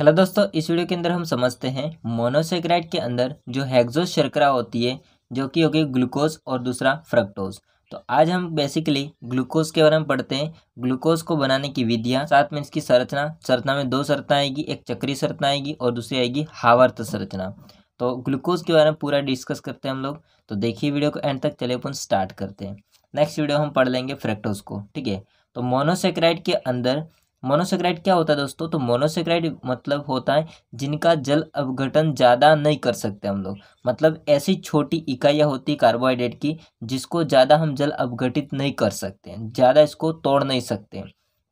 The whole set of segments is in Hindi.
हेलो दोस्तों इस वीडियो के अंदर हम समझते हैं मोनोसेक्राइड के अंदर जो हेक्सोज शर्करा होती है जो कि होगी ग्लूकोज और दूसरा फ्रक्टोज तो आज हम बेसिकली ग्लूकोज के बारे में पढ़ते हैं ग्लूकोज को बनाने की विधियाँ साथ में इसकी संरचना संरचना में दो संरचना आएगी एक चक्री संरचना आएगी और दूसरी आएगी हावर्त संरचना तो ग्लूकोज के बारे में पूरा डिस्कस करते हैं हम लोग तो देखिए वीडियो को एंड तक चले अपन स्टार्ट करते हैं नेक्स्ट वीडियो हम पढ़ लेंगे फ्रेक्टोज को ठीक है तो मोनोसेक्राइड के अंदर मोनोसेक्राइड क्या होता है दोस्तों तो मोनोसेक्राइड मतलब होता है जिनका जल अवघटन ज़्यादा नहीं कर सकते हम लोग मतलब ऐसी छोटी इकाइयाँ होती है कार्बोहाइड्रेट की जिसको ज़्यादा हम जल अवघटित नहीं कर सकते हैं ज़्यादा इसको तोड़ नहीं सकते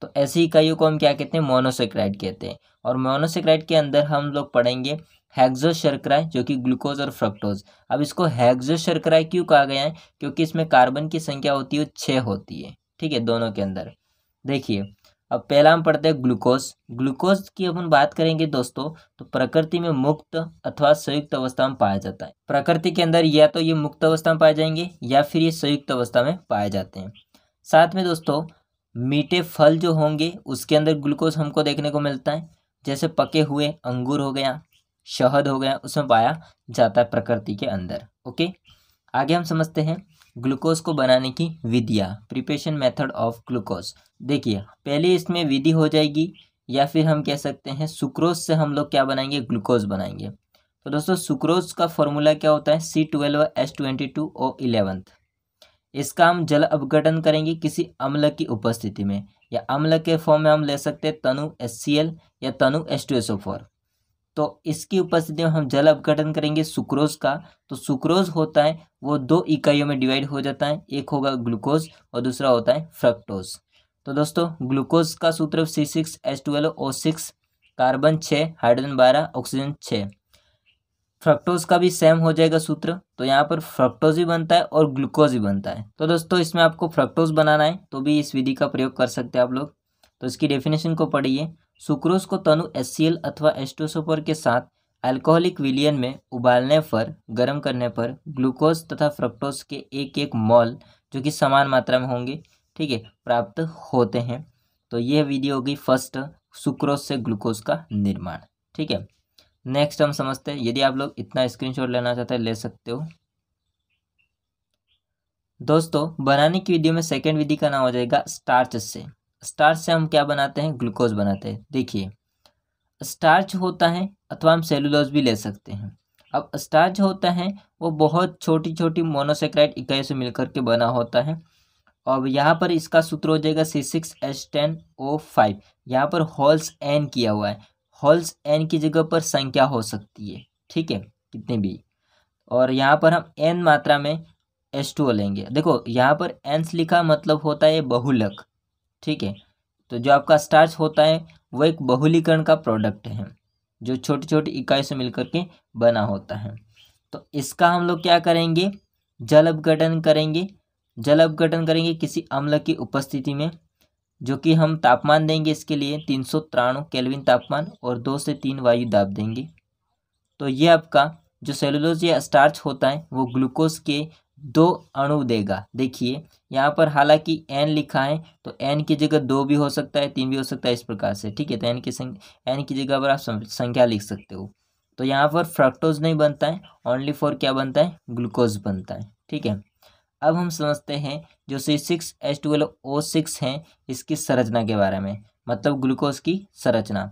तो ऐसी इकाइयों को हम क्या कहते हैं मोनोसेक्राइड कहते हैं और मोनोसेक्राइड के अंदर हम लोग पढ़ेंगे हैग्जो शर्करा जो कि ग्लूकोज और फ्रक्टोज अब इसको हैग्जो शर्करा क्यों कहा गया है क्योंकि इसमें कार्बन की संख्या होती है छः होती है ठीक है दोनों के अंदर देखिए अब पहला हम पढ़ते हैं ग्लूकोज ग्लूकोज की अपन बात करेंगे दोस्तों तो प्रकृति में मुक्त अथवा संयुक्त अवस्था में पाया जाता है प्रकृति के अंदर या तो ये मुक्त अवस्था में पाए जाएंगे या फिर ये संयुक्त अवस्था में पाए जाते हैं साथ में दोस्तों मीठे फल जो होंगे उसके अंदर ग्लूकोज हमको देखने को मिलता है जैसे पके हुए अंगूर हो गया शहद हो गया उसमें पाया जाता है प्रकृति के अंदर ओके आगे हम समझते हैं ग्लूकोज को बनाने की विधिया प्रिपेशन मेथड ऑफ ग्लूकोज देखिए पहले इसमें विधि हो जाएगी या फिर हम कह सकते हैं सुक्रोज से हम लोग क्या बनाएंगे ग्लूकोज बनाएंगे तो दोस्तों सुक्रोज का फॉर्मूला क्या होता है C twelve S twenty two O eleventh इसका हम जल अवघटन करेंगे किसी अम्ल की उपस्थिति में या अम्ल के फॉर्म में हम ले सकते हैं तनु एस या तनु एस तो इसकी उपस्थिति में हम जल अवघटन करेंगे सुक्रोज का तो सुक्रोज होता है वो दो इकाइयों में डिवाइड हो जाता है एक होगा ग्लूकोज और दूसरा होता है फ्रक्टोज तो दोस्तों ग्लूकोज का सूत्र C six H twelve O six carbon छः हाइड्रोजन बारह ऑक्सीजन छः फ्रक्टोज का भी सेम हो जाएगा सूत्र तो यहाँ पर फ्रक्टोज भी बनता है और ग्लूकोज भी बनता है तो दोस्तों इसमें आपको फ्रक्टोज बनाना है तो भी इस विधि का प्रयोग कर सकते हैं आप लोग तो इसकी डेफिनेशन को पढ़िए सुक्रोज को तनु एस अथवा एस्टोसोफर के साथ अल्कोहलिक विलियन में उबालने पर गर्म करने पर ग्लूकोज तथा फ्रक्टोज के एक एक मॉल जो कि समान मात्रा में होंगे ठीक है प्राप्त होते हैं तो यह विधि होगी फर्स्ट सुक्रोज से ग्लूकोज का निर्माण ठीक है नेक्स्ट हम समझते हैं यदि आप लोग इतना स्क्रीनशॉट लेना चाहते हैं ले सकते हो दोस्तों बनाने की वीडियो में सेकेंड विधि का नाम हो जाएगा स्टार्च से स्टार्च से हम क्या बनाते हैं ग्लूकोज बनाते हैं देखिए स्टार्च होता है अथवा हम सेलुलोज भी ले सकते हैं अब स्टार्च होता है वो बहुत छोटी छोटी मोनोसेक्राइड इकाई से मिलकर के बना होता है अब यहाँ पर इसका सूत्र हो जाएगा C six H ten O five यहाँ पर हॉल्स एन किया हुआ है हॉल्स एन की जगह पर संख्या हो सकती है ठीक है कितने भी और यहाँ पर हम एन मात्रा में एच टू लेंगे देखो यहाँ पर एन्स लिखा मतलब होता है बहुलक ठीक है तो जो आपका स्टार्च होता है वो एक बहुलीकरण का प्रोडक्ट है जो छोटी छोटी इकाई से मिलकर के बना होता है तो इसका हम लोग क्या करेंगे जल अपघटन करेंगे जल अपघटन करेंगे किसी अम्ल की उपस्थिति में जो कि हम तापमान देंगे इसके लिए तीन सौ तिरानु केल्विन तापमान और दो से तीन वायु दाब देंगे तो ये आपका जो सेलुलोज या स्टार्च होता है वो ग्लूकोज के दो अणु देगा देखिए यहाँ पर हालांकि एन लिखा है तो एन की जगह दो भी हो सकता है तीन भी हो सकता है इस प्रकार से ठीक है तो एन की संख्या एन की जगह पर आप संख्या लिख सकते हो तो यहाँ पर फ्रक्टोज नहीं बनता है ओनली फॉर क्या बनता है ग्लूकोज बनता है ठीक है अब हम समझते हैं जो C six H twelve O six हैं इसकी संरचना के बारे में मतलब ग्लूकोज की संरचना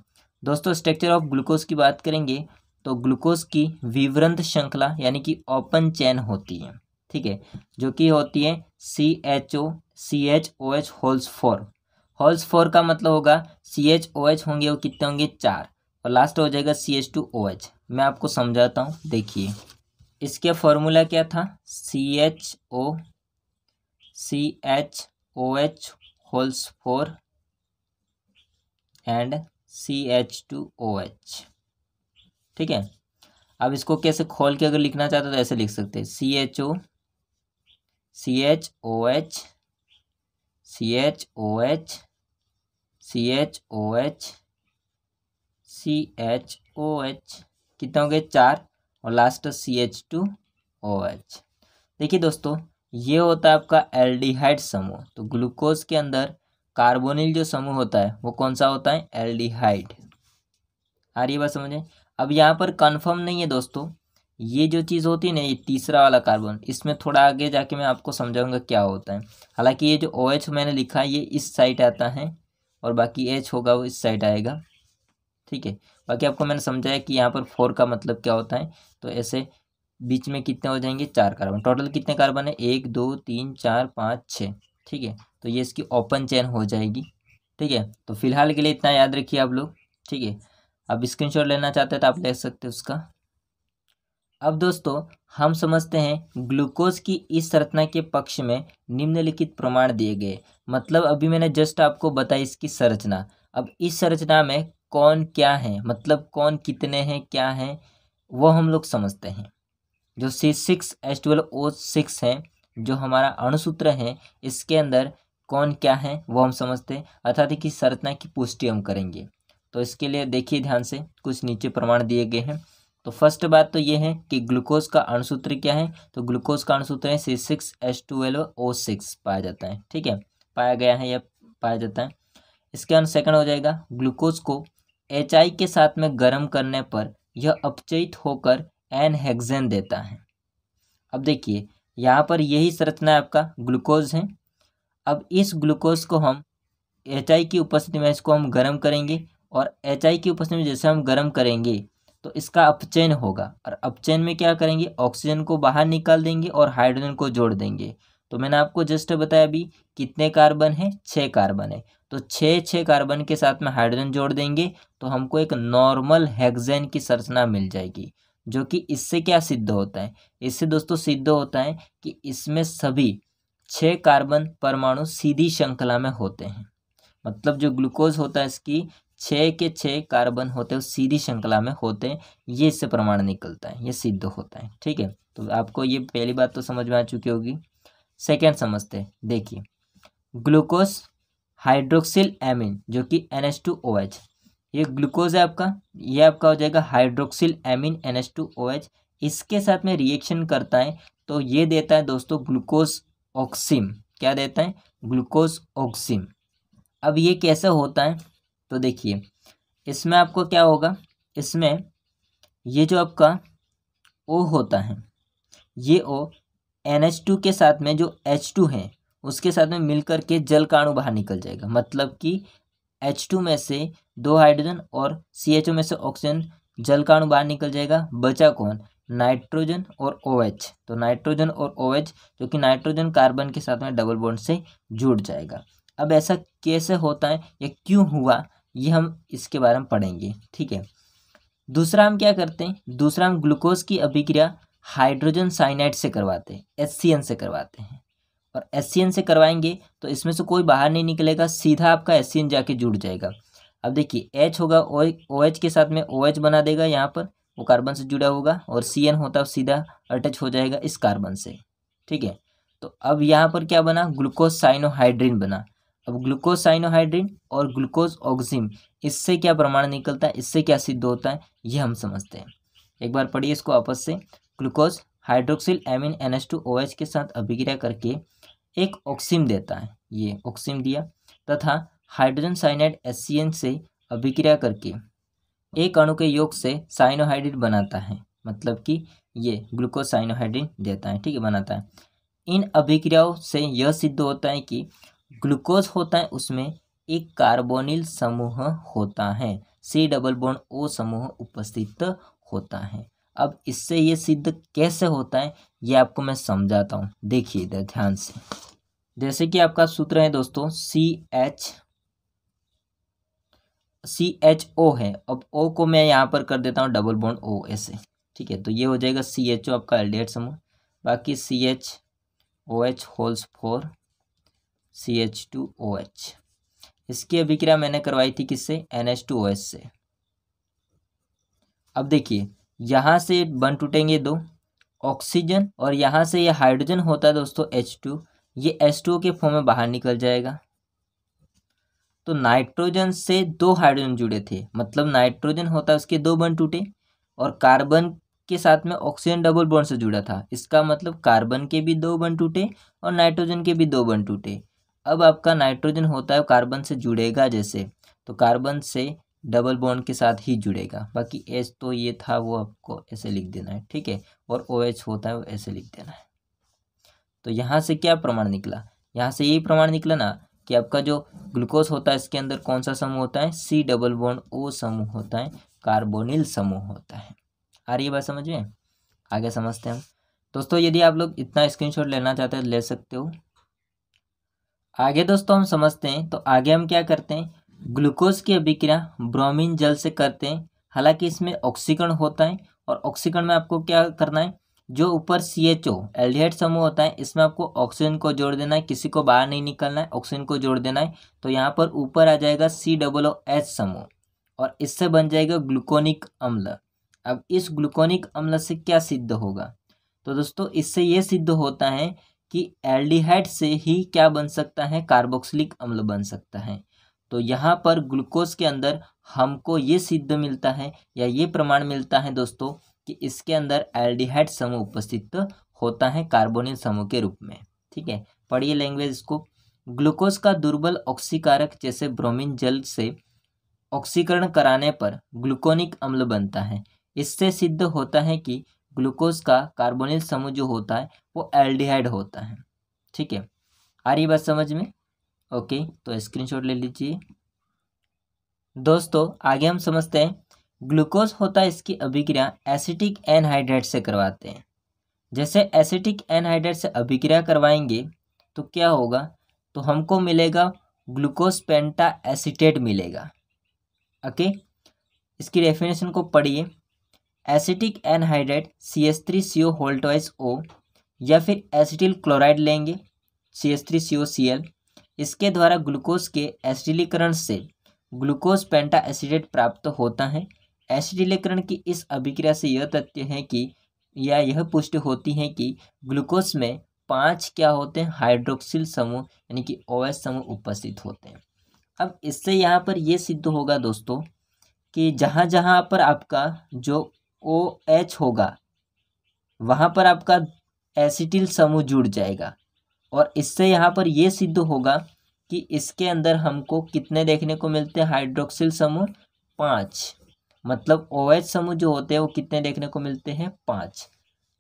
दोस्तों स्ट्रक्चर ऑफ ग्लूकोज की बात करेंगे तो ग्लूकोज की विवृंत श्रृंखला यानी कि ओपन चैन होती है ठीक है जो कि होती है C H O C H O H whole's four whole's four का मतलब होगा सी एच ओ एच होंगे वो कितने होंगे चार और लास्ट हो जाएगा C H two O H मैं आपको समझाता हूँ देखिए इसके फॉर्मूला क्या था C H O C H O H whole's four and C H two O H ठीक है अब इसको कैसे खोल के अगर लिखना चाहते तो ऐसे लिख सकते हैं C H O C H O H C H O H C H O H C H O H कितने हो गए चार और last C H two O H देखिए दोस्तों ये होता है आपका एल्डिहाइड समूह तो ग्लूकोज के अंदर कार्बोनिल जो समूह होता है वो कौन सा होता है एल्डिहाइड आ रही बात समझें अब यहाँ पर कंफर्म नहीं है दोस्तों ये जो चीज़ होती है ना ये तीसरा वाला कार्बन इसमें थोड़ा आगे जाके मैं आपको समझाऊंगा क्या होता है हालांकि ये जो ओ OH मैंने लिखा है ये इस साइड आता है और बाकी एच होगा वो इस साइड आएगा ठीक है बाकी आपको मैंने समझाया कि यहाँ पर फोर का मतलब क्या होता है तो ऐसे बीच में कितने हो जाएंगे चार कार्बन टोटल कितने कार्बन है एक दो तीन चार पाँच छः ठीक है तो ये इसकी ओपन चेन हो जाएगी ठीक है तो फिलहाल के लिए इतना याद रखिए आप लोग ठीक है आप स्क्रीनशॉट लेना चाहते हैं तो आप ले सकते हैं उसका अब दोस्तों हम समझते हैं ग्लूकोज की इस संरचना के पक्ष में निम्नलिखित प्रमाण दिए गए मतलब अभी मैंने जस्ट आपको बताई इसकी संरचना अब इस संरचना में कौन क्या है मतलब कौन कितने हैं क्या हैं वो हम लोग समझते हैं जो C six H twelve O six है जो हमारा अणुसूत्र है इसके अंदर कौन क्या है वो हम समझते हैं अर्थात कि संरचना की पुष्टि हम करेंगे तो इसके लिए देखिए ध्यान से कुछ नीचे प्रमाण दिए गए हैं तो फर्स्ट बात तो ये है कि ग्लूकोज का अणुसूत्र क्या है तो ग्लूकोज का अणुसूत्र है C six H twelve O six पाया जाता है ठीक है पाया गया है या पाया जाता है इसके अनुसार सेकंड हो जाएगा ग्लूकोज को एच के साथ में गर्म करने पर यह अपचयित होकर एन हेक्जेन देता है अब देखिए यहाँ पर यही संरचना आपका ग्लूकोज है अब इस ग्लूकोज को हम एच की उपस्थिति में इसको हम गर्म करेंगे और एच की उपस्थिति में जैसे हम गर्म करेंगे तो इसका अपचयन होगा और अपचयन में क्या करेंगे ऑक्सीजन को बाहर निकाल देंगे और हाइड्रोजन को जोड़ देंगे तो मैंने आपको जस्ट बताया अभी कितने कार्बन है छः कार्बन है तो छः छः कार्बन के साथ में हाइड्रोजन जोड़ देंगे तो हमको एक नॉर्मल हेक्जेन की संरचना मिल जाएगी जो कि इससे क्या सिद्ध होता है इससे दोस्तों सिद्ध होता है कि इसमें सभी छः कार्बन परमाणु सीधी श्रृंखला में होते हैं मतलब जो ग्लूकोज होता है इसकी छः के छः कार्बन होते हैं सीधी श्रृंखला में होते हैं ये इससे प्रमाण निकलता है ये सिद्ध होता है ठीक है तो आपको ये पहली बात तो समझ में आ चुकी होगी सेकेंड समझते हैं देखिए ग्लूकोज हाइड्रोक्सिल एमिन जो कि N H two O H ये ग्लूकोज है आपका ये आपका हो जाएगा hydroxyl amine N H two O H इसके साथ में रिएक्शन करता है तो ये देता है दोस्तों ग्लूकोज ऑक्सीम क्या देता है ग्लूकोज ऑक्सीम अब ये कैसे होता है तो देखिए इसमें आपको क्या होगा इसमें ये जो आपका ओ होता है ये ओ एन के साथ में जो एच टू है उसके साथ में मिलकर के जल का अणु बाहर निकल जाएगा मतलब कि एच टू में से दो हाइड्रोजन और सी एच ओ में से ऑक्सीजन जल का अणु बाहर निकल जाएगा बचा कौन नाइट्रोजन और ओ OH. तो नाइट्रोजन और ओ OH, जो कि नाइट्रोजन कार्बन के साथ में डबल बॉन्ड से जुड़ जाएगा अब ऐसा कैसे होता है या क्यों हुआ ये हम इसके बारे में पढ़ेंगे ठीक है दूसरा हम क्या करते हैं दूसरा हम ग्लूकोज की अभिक्रिया हाइड्रोजन साइनाइड से करवाते हैं एन से करवाते हैं और एन से करवाएंगे तो इसमें से कोई बाहर नहीं निकलेगा सीधा आपका एन जाके जुड़ जाएगा अब देखिए एच होगा ओ एच के साथ में ओ OH बना देगा यहाँ पर वो कार्बन से जुड़ा होगा और सी एन होता है सीधा अटैच हो जाएगा इस कार्बन से ठीक है तो अब यहाँ पर क्या बना ग्लूकोज साइनोहाइड्रिन बना अब ग्लूकोज साइनोहाइड्रिन और ग्लूकोज ऑक्सिम इससे क्या प्रमाण निकलता है इससे क्या सिद्ध होता है ये हम समझते हैं एक बार पढ़िए इसको आपस से glucose hydroxyl amine N S two O H के साथ अभिक्रिया करके एक ऑक्सीम देता है ये ऑक्सीम दिया तथा hydrogen cyanide S C N से अभिक्रिया करके एक अणु के योग से साइनोहाइड्रेट बनाता है मतलब कि ये ग्लूकोज साइनोहाइड्रिन देता है ठीक है बनाता है इन अभिक्रियाओं से यह सिद्ध होता है कि ग्लूकोज होता है उसमें एक कार्बोनिल समूह होता है सी डबल बोन ओ समूह उपस्थित होता है अब इससे ये सिद्ध कैसे होता है ये आपको मैं समझाता हूँ देखिए इधर ध्यान से जैसे कि आपका सूत्र है दोस्तों सी एच सी एच ओ है अब ओ को मैं यहाँ पर कर देता हूँ डबल बॉन्ड ओ ऐसे ठीक है तो ये हो जाएगा सी एच ओ आपका एल समूह बाकी C H O H whole's four C H two O H इसकी अभिक्रिया मैंने करवाई थी किससे N H two O H से अब देखिए यहाँ से बन टूटेंगे दो ऑक्सीजन और यहाँ से ये हाइड्रोजन होता है दोस्तों एच टू ये एच टू के फॉर्म में बाहर निकल जाएगा तो नाइट्रोजन से दो हाइड्रोजन जुड़े थे मतलब नाइट्रोजन होता है उसके दो बन टूटे और कार्बन के साथ में ऑक्सीजन डबल बॉन्ड से जुड़ा था इसका मतलब कार्बन के भी दो बन टूटे और नाइट्रोजन के भी दो बन टूटे अब आपका नाइट्रोजन होता है कार्बन से जुड़ेगा जैसे तो कार्बन से डबल बॉन्ड के साथ ही जुड़ेगा बाकी एच तो ये था वो आपको ऐसे लिख देना है ठीक है और ओ OH एच होता है वो ऐसे लिख देना है तो यहाँ से क्या प्रमाण निकला यहाँ से यही प्रमाण निकला ना कि आपका जो ग्लूकोज होता है इसके अंदर कौन सा समूह होता है सी डबल बॉन्ड ओ समूह होता है कार्बोनिल समूह होता है आ रही बात समझ में आगे समझते हैं हम दोस्तों यदि आप लोग इतना स्क्रीनशॉट लेना चाहते हैं तो ले सकते हो आगे दोस्तों हम समझते हैं तो आगे हम क्या करते हैं ग्लूकोज की अभिक्रिया ब्रोमीन जल से करते हैं हालांकि इसमें ऑक्सीकरण होता है और ऑक्सीकरण में आपको क्या करना है जो ऊपर सी एच ओ एल्डिहाइड समूह होता है इसमें आपको ऑक्सीजन को जोड़ देना है किसी को बाहर नहीं निकलना है ऑक्सीजन को जोड़ देना है तो यहाँ पर ऊपर आ जाएगा सी डबल ओ एच समूह और इससे बन जाएगा ग्लूकोनिक अम्ल अब इस ग्लूकोनिक अम्ल से क्या सिद्ध होगा तो दोस्तों इससे ये सिद्ध होता है कि एल्डिहाइड से ही क्या बन सकता है कार्बोक्सिलिक अम्ल बन सकता है तो यहाँ पर ग्लूकोज के अंदर हमको ये सिद्ध मिलता है या ये प्रमाण मिलता है दोस्तों कि इसके अंदर एल्डिहाइड समूह उपस्थित होता है कार्बोनिल समूह के रूप में ठीक है पढ़िए लैंग्वेज इसको ग्लूकोज का दुर्बल ऑक्सीकारक जैसे ब्रोमीन जल से ऑक्सीकरण कराने पर ग्लूकोनिक अम्ल बनता है इससे सिद्ध होता है कि ग्लूकोज का कार्बोनिल समूह जो होता है वो एल्डिहाइड होता है ठीक है आ रही बात समझ में ओके तो स्क्रीनशॉट ले लीजिए दोस्तों आगे हम समझते हैं ग्लूकोज होता है इसकी अभिक्रिया एसिटिक एनहाइड्रेट से करवाते हैं जैसे एसिटिक एनहाइड्रेट से अभिक्रिया करवाएंगे तो क्या होगा तो हमको मिलेगा ग्लूकोज पेंटा एसिटेट मिलेगा ओके इसकी डेफिनेशन को पढ़िए acetic anhydride C S three C O होल्टोइस ओ या फिर एसिटिल क्लोराइड लेंगे C S three C O C L इसके द्वारा ग्लूकोज के एसिडिलीकरण से ग्लूकोज पेंटा एसिडेट प्राप्त होता है एसिडिलीकरण की इस अभिक्रिया से यह तथ्य है कि या यह पुष्टि होती है कि ग्लूकोज में पांच क्या होते हैं हाइड्रोक्सिल समूह यानी कि ओ समूह उपस्थित होते हैं अब इससे यहाँ पर यह सिद्ध होगा दोस्तों कि जहाँ जहाँ पर आपका जो ओ OH एच होगा वहाँ पर आपका एसिटिल समूह जुड़ जाएगा और इससे यहाँ पर ये सिद्ध होगा कि इसके अंदर हमको कितने देखने को मिलते हैं हाइड्रोक्सिल समूह पाँच मतलब ओ OH समूह जो होते हैं वो कितने देखने को मिलते हैं पाँच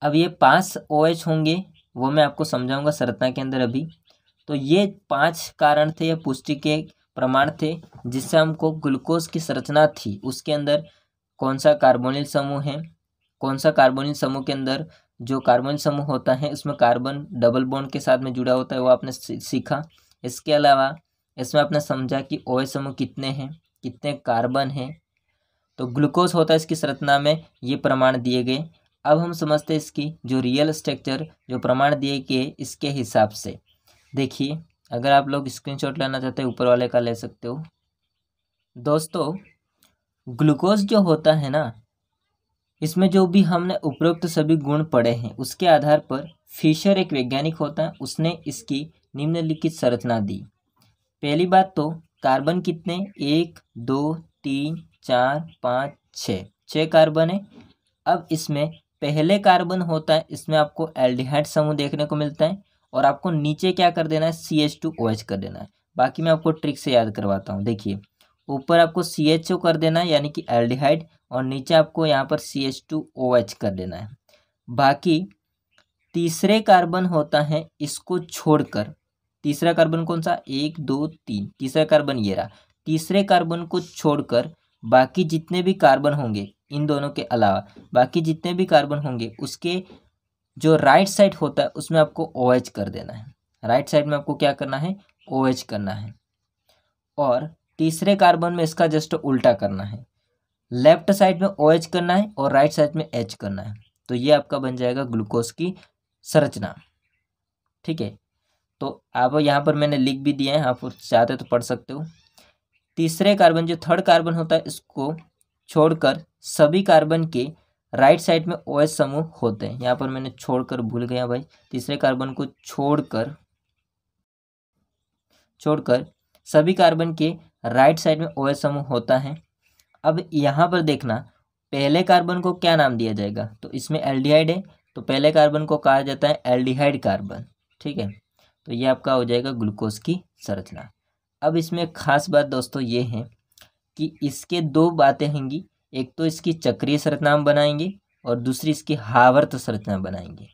अब ये पाँच ओ OH होंगे वो मैं आपको समझाऊंगा संरचना के अंदर अभी तो ये पाँच कारण थे या पुष्टि के प्रमाण थे जिससे हमको ग्लूकोज की संरचना थी उसके अंदर कौन सा कार्बोनिल समूह है कौन सा कार्बोनिल समूह के अंदर जो कार्बन समूह होता है उसमें कार्बन डबल बॉन्ड के साथ में जुड़ा होता है वो आपने सीखा इसके अलावा इसमें आपने समझा कि ओ समूह कितने हैं कितने कार्बन हैं तो ग्लूकोज होता है इसकी संरचना में ये प्रमाण दिए गए अब हम समझते हैं इसकी जो रियल स्ट्रक्चर जो प्रमाण दिए गए इसके हिसाब से देखिए अगर आप लोग स्क्रीनशॉट लेना चाहते हैं ऊपर वाले का ले सकते हो दोस्तों ग्लूकोज जो होता है ना इसमें जो भी हमने उपरोक्त सभी गुण पढ़े हैं उसके आधार पर फिशर एक वैज्ञानिक होता है उसने इसकी निम्नलिखित संरचना दी पहली बात तो कार्बन कितने एक दो तीन चार पाँच छ छः कार्बन है अब इसमें पहले कार्बन होता है इसमें आपको एल्डिहाइड समूह देखने को मिलता है और आपको नीचे क्या कर देना है C H two O H कर देना है बाकी मैं आपको ट्रिक से याद करवाता हूँ देखिए ऊपर आपको सी एच ओ कर देना है यानी कि एल्डिहाइड और नीचे आपको यहाँ पर C H two O H कर देना है बाकी तीसरे कार्बन होता है इसको छोड़कर तीसरा कार्बन कौन सा एक दो तीन तीसरा कार्बन ये रहा तीसरे कार्बन को छोड़कर बाकी जितने भी कार्बन होंगे इन दोनों के अलावा बाकी जितने भी कार्बन होंगे उसके जो राइट साइड होता है उसमें आपको ओ एच कर देना है राइट साइड में आपको क्या करना है ओ एच करना है और तीसरे कार्बन में इसका जस्ट उल्टा करना है लेफ्ट साइड में ओ OH करना है और राइट साइड में एच करना है तो ये आपका बन जाएगा ग्लूकोज की संरचना ठीक है तो आप यहाँ पर मैंने लिख भी दिया है आप चाहते तो पढ़ सकते हो तीसरे कार्बन जो थर्ड कार्बन होता है इसको छोड़कर सभी कार्बन के राइट साइड में ओ OH एच समूह होते हैं यहाँ पर मैंने छोड़कर भूल गया भाई तीसरे कार्बन को छोड़कर छोड़कर सभी कार्बन के राइट साइड में ओ समूह होता है अब यहाँ पर देखना पहले कार्बन को क्या नाम दिया जाएगा तो इसमें एल्डिहाइड है तो पहले कार्बन को कहा जाता है एल्डिहाइड कार्बन ठीक है तो ये आपका हो जाएगा ग्लूकोज की संरचना अब इसमें खास बात दोस्तों ये है कि इसके दो बातें होंगी एक तो इसकी चक्रीय संरचना हम बनाएंगे और दूसरी इसकी हावर्त संरचना बनाएंगे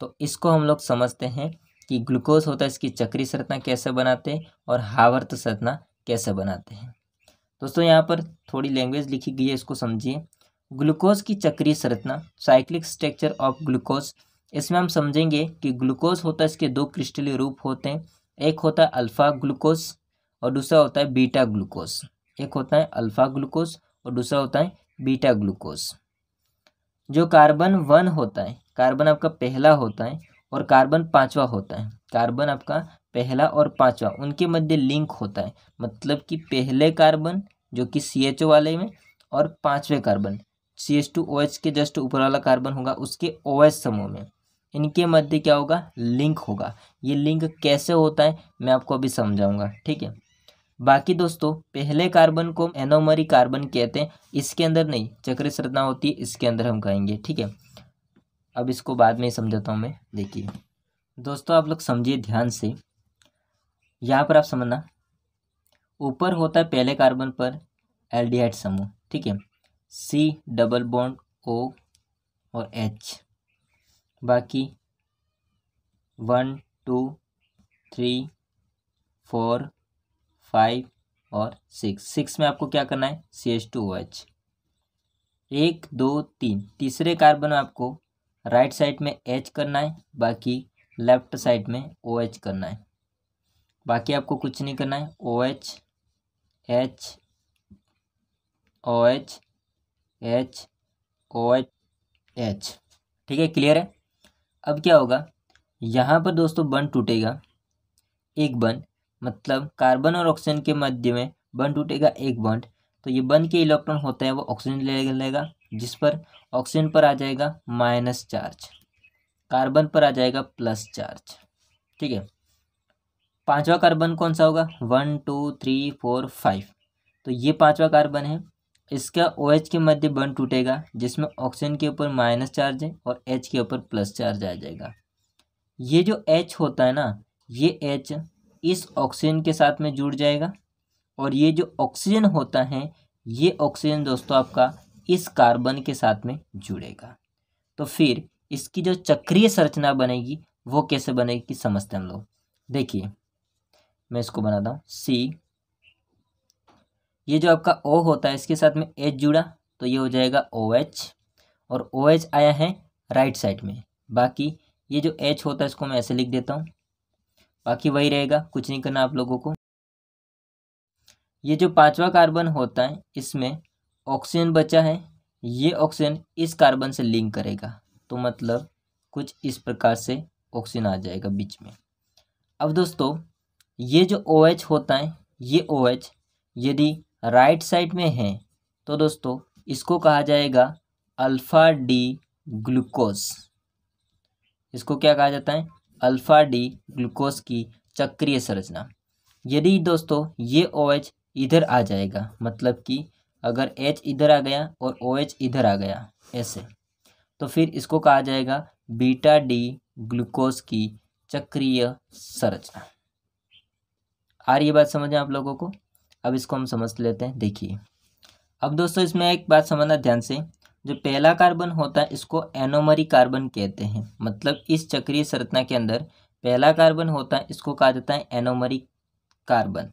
तो इसको हम लोग समझते हैं कि ग्लूकोज होता है इसकी चक्रीय संरचना कैसे बनाते हैं और हावर्त संरचना कैसे बनाते हैं दोस्तों यहाँ पर थोड़ी लैंग्वेज लिखी गई है इसको समझिए ग्लूकोज की चक्रीय संरचना साइक्लिक स्ट्रक्चर ऑफ ग्लूकोज इसमें हम समझेंगे कि ग्लूकोज होता है इसके दो क्रिस्टलीय रूप होते हैं एक होता है अल्फा ग्लूकोज और दूसरा होता है बीटा ग्लूकोज एक होता है अल्फा ग्लूकोज और दूसरा होता है बीटा ग्लूकोज जो कार्बन वन होता है कार्बन आपका पहला होता है और कार्बन पांचवा होता है कार्बन आपका पहला और पांचवा उनके मध्य लिंक होता है मतलब कि पहले कार्बन जो कि सी एच ओ वाले में और पांचवे carbon C H two O H के जस्ट ऊपर वाला कार्बन होगा उसके ओ एच समूह में इनके मध्य क्या होगा लिंक होगा ये लिंक कैसे होता है मैं आपको अभी समझाऊंगा ठीक है बाकी दोस्तों पहले कार्बन को एनोमरी कार्बन कहते हैं इसके अंदर नहीं चक्र श्रद्धा होती है इसके अंदर हम कहेंगे ठीक है अब इसको बाद में ही समझाता हूँ मैं देखिए दोस्तों आप लोग समझिए ध्यान से यहाँ पर आप समझना ऊपर होता है पहले कार्बन पर एल्डिहाइड समूह ठीक है सी डबल बॉन्ड ओ और एच बाकी one two three four five और सिक्स सिक्स में आपको क्या करना है C H two O H एक दो तीन तीसरे कार्बन में आपको राइट साइड में एच करना है बाकी लेफ्ट साइड में ओ एच करना है बाकी आपको कुछ नहीं करना है O H H O H H O H H ठीक है क्लियर है अब क्या होगा यहाँ पर दोस्तों बन टूटेगा एक बन मतलब कार्बन और ऑक्सीजन के मध्य में बन टूटेगा एक बंद तो ये बन के इलेक्ट्रॉन होते हैं वो ऑक्सीजन ले लेगा जिस पर ऑक्सीजन पर आ जाएगा माइनस चार्ज कार्बन पर आ जाएगा प्लस चार्ज ठीक है पांचवा कार्बन कौन सा होगा one two three four five तो ये पांचवा कार्बन है इसका ओ OH के मध्य बन टूटेगा जिसमें ऑक्सीजन के ऊपर माइनस चार्ज है और एच के ऊपर प्लस चार्ज आ जाएगा ये जो एच होता है ना ये एच इस ऑक्सीजन के साथ में जुड़ जाएगा और ये जो ऑक्सीजन होता है ये ऑक्सीजन दोस्तों आपका इस कार्बन के साथ में जुड़ेगा तो फिर इसकी जो चक्रीय संरचना बनेगी वो कैसे बनेगी समझते हम लोग देखिए मैं इसको बनाता हूँ सी ये जो आपका ओ होता है इसके साथ में एच जुड़ा तो ये हो जाएगा ओ एच और ओ एच आया है राइट साइड में बाकी ये जो एच होता है इसको मैं ऐसे लिख देता हूँ बाकी वही रहेगा कुछ नहीं करना आप लोगों को ये जो पांचवा कार्बन होता है इसमें ऑक्सीजन बचा है ये ऑक्सीजन इस कार्बन से लिंक करेगा तो मतलब कुछ इस प्रकार से ऑक्सीजन आ जाएगा बीच में अब दोस्तों ये जो ओ OH होता है ये ओ OH यदि राइट साइड में है तो दोस्तों इसको कहा जाएगा अल्फ़ा डी ग्लूकोज इसको क्या कहा जाता है अल्फ़ा डी ग्लूकोज की चक्रीय संरचना यदि दोस्तों ये ओ OH इधर आ जाएगा मतलब कि अगर एच इधर आ गया और ओ OH इधर आ गया ऐसे तो फिर इसको कहा जाएगा बीटा डी ग्लूकोज की चक्रीय संरचना आ रही बात समझ में आप लोगों को अब इसको हम समझ लेते हैं देखिए अब दोस्तों इसमें एक बात समझना ध्यान से जो पहला कार्बन होता है इसको एनोमरी कार्बन कहते हैं मतलब इस चक्रीय संरचना के अंदर पहला कार्बन होता है इसको कहा जाता है एनोमरी कार्बन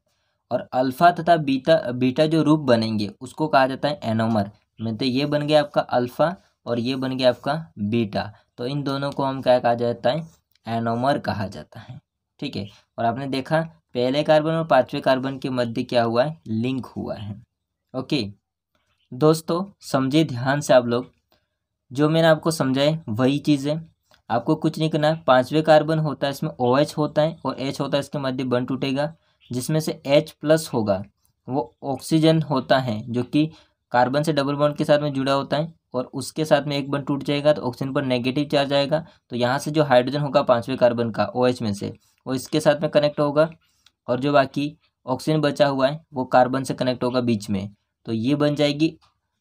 और अल्फा तथा बीटा बीटा जो रूप बनेंगे उसको कहा जाता है एनोमर मतलब तो ये बन गया आपका अल्फा और ये बन गया आपका बीटा तो इन दोनों को हम क्या कहा जाता है एनोमर कहा जाता है ठीक है और आपने देखा पहले कार्बन और पांचवें कार्बन के मध्य क्या हुआ है लिंक हुआ है ओके दोस्तों समझे ध्यान से आप लोग जो मैंने आपको समझाए वही चीज़ है आपको कुछ नहीं करना है पाँचवें कार्बन होता है इसमें ओ OH होता है और एच होता है इसके मध्य बन टूटेगा जिसमें से एच प्लस होगा वो ऑक्सीजन होता है जो कि कार्बन से डबल बॉन्ड के साथ में जुड़ा होता है और उसके साथ में एक बन टूट जाएगा तो ऑक्सीजन पर नेगेटिव चार्ज आएगा तो यहाँ से जो हाइड्रोजन होगा पाँचवें कार्बन का ओ OH में से वो इसके साथ में कनेक्ट होगा और जो बाकी ऑक्सीजन बचा हुआ है वो कार्बन से कनेक्ट होगा बीच में तो ये बन जाएगी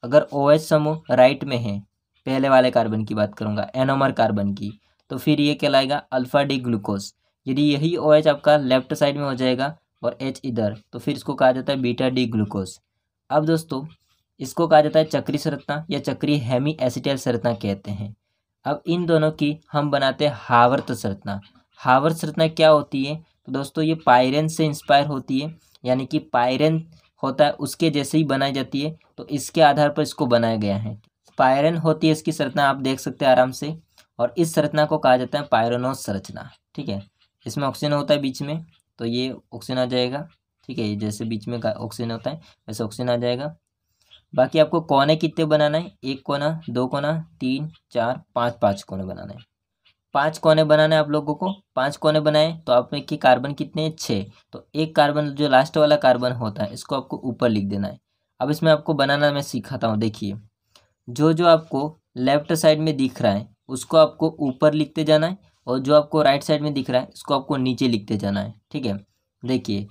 अगर ओ एच समूह राइट में है पहले वाले कार्बन की बात करूँगा एनोमर कार्बन की तो फिर ये कहलाएगा अल्फ़ा डी ग्लूकोज यदि यही ओ एच आपका लेफ्ट साइड में हो जाएगा और एच इधर तो फिर इसको कहा जाता है बीटा डी ग्लूकोज अब दोस्तों इसको कहा जाता है चक्री संरचना या चक्री हेमी एसिटाइल संरचना कहते हैं अब इन दोनों की हम बनाते हैं हावर्त संरचना हावर्त संरचना क्या होती है तो दोस्तों ये पायरन से इंस्पायर होती है यानी कि पायरन होता है उसके जैसे ही बनाई जाती है तो इसके आधार पर इसको बनाया गया है पायरन होती है इसकी संरचना आप देख सकते हैं आराम से और इस संरचना को कहा जाता है पायरनोस संरचना ठीक है इसमें ऑक्सीजन होता है बीच में तो ये ऑक्सीजन आ जाएगा ठीक है जैसे बीच में ऑक्सीजन होता है वैसे ऑक्सीजन आ जाएगा बाकी आपको कोने कितने बनाना है एक कोना दो कोना तीन चार पाँच पाँच कोने बनाना है पांच कोने बनाने आप लोगों को पांच कोने बनाए तो आप में की कार्बन कितने हैं छः तो एक कार्बन जो लास्ट वाला कार्बन होता है इसको आपको ऊपर लिख देना है अब इसमें आपको बनाना मैं सिखाता हूँ देखिए जो जो आपको लेफ्ट साइड में दिख रहा है उसको आपको ऊपर लिखते जाना है और जो आपको राइट साइड में दिख रहा है इसको आपको नीचे लिखते जाना है ठीक है देखिए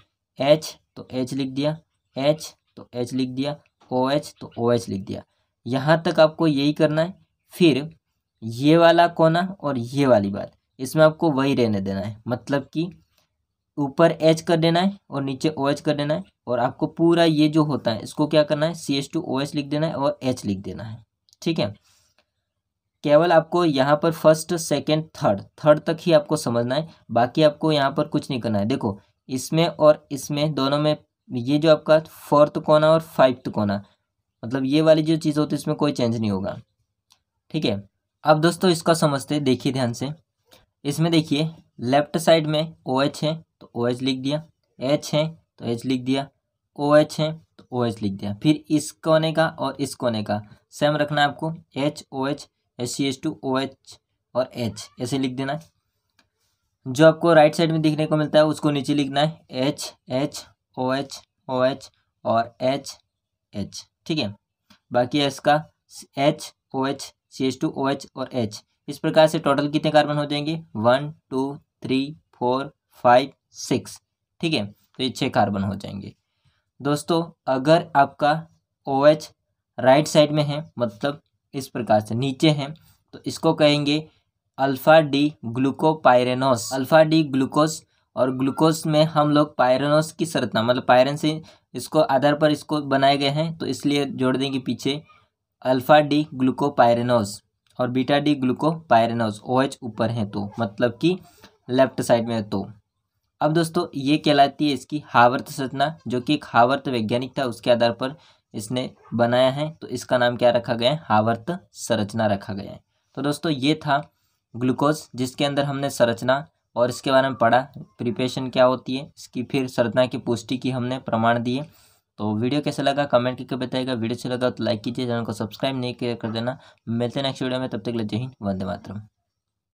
एच तो एच लिख दिया एच तो एच लिख दिया ओ एच तो ओ एच लिख दिया यहाँ तक आपको यही करना है फिर ये वाला कोना और ये वाली बात इसमें आपको वही रहने देना है मतलब कि ऊपर एच कर देना है और नीचे ओ OH कर देना है और आपको पूरा ये जो होता है इसको क्या करना है C H two O H लिख देना है और एच लिख देना है ठीक है केवल आपको यहाँ पर फर्स्ट सेकेंड थर्ड थर्ड तक ही आपको समझना है बाकी आपको यहाँ पर कुछ नहीं करना है देखो इसमें और इसमें दोनों में ये जो आपका फोर्थ कोना और फाइव्थ कोना मतलब ये वाली जो चीज़ होती है इसमें कोई चेंज नहीं होगा ठीक है अब दोस्तों इसका समझते हैं देखिए ध्यान से इसमें देखिए लेफ्ट साइड में ओ OH है तो ओ OH लिख दिया एच है तो एच लिख दिया ओ एच है तो ओ एच लिख दिया फिर इस कोने का और इस कोने का सेम रखना है आपको H O H H C H two O H और एच ऐसे लिख देना है जो आपको राइट साइड में दिखने को मिलता है उसको नीचे लिखना है H H O H O H और एच एच ठीक है बाकी इसका H O H C H two O H और एच इस प्रकार से टोटल कितने कार्बन हो जाएंगे one two three four five six ठीक है तो ये छः कार्बन हो जाएंगे दोस्तों अगर आपका ओ एच राइट साइड में है मतलब इस प्रकार से नीचे है तो इसको कहेंगे alpha D glucopyranose alpha D glucose और ग्लूकोस में हम लोग पायरेनोस की सरतना मतलब पायरन से इसको आधार पर इसको बनाए गए हैं तो इसलिए जोड़ देंगे पीछे अल्फ़ा डी ग्लूकोपायरेनोज और बीटा डी ग्लूकोपायरेनोज ओ ऊपर हैं तो मतलब कि लेफ्ट साइड में तो अब दोस्तों ये कहलाती है इसकी हावर्त संरचना जो कि एक हावर्त वैज्ञानिक था उसके आधार पर इसने बनाया है तो इसका नाम क्या रखा गया है हावर्त संरचना रखा गया है तो दोस्तों ये था ग्लूकोज जिसके अंदर हमने संरचना और इसके बारे में पढ़ा प्रिपेशन क्या होती है इसकी फिर संरचना की पुष्टि की हमने प्रमाण दिए तो वीडियो कैसा लगा कमेंट करके बताएगा वीडियो अच्छा लगा तो लाइक कीजिए चैनल को सब्सक्राइब नहीं किया कर देना मिलते हैं नेक्स्ट वीडियो में तब तक ले जय हिंद वंदे मातरम